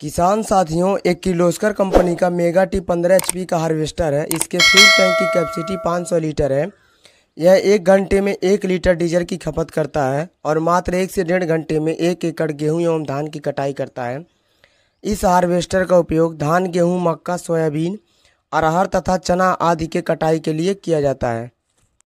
किसान साथियों एक किलोस्कर कंपनी का मेगा टी पंद्रह एच का हार्वेस्टर है इसके फ्यूल टैंक की कैपेसिटी 500 लीटर है यह एक घंटे में एक लीटर डीजल की खपत करता है और मात्र एक से डेढ़ घंटे में एक एकड़ गेहूं एवं धान की कटाई करता है इस हार्वेस्टर का उपयोग धान गेहूं मक्का सोयाबीन अरहर तथा चना आदि के कटाई के लिए किया जाता है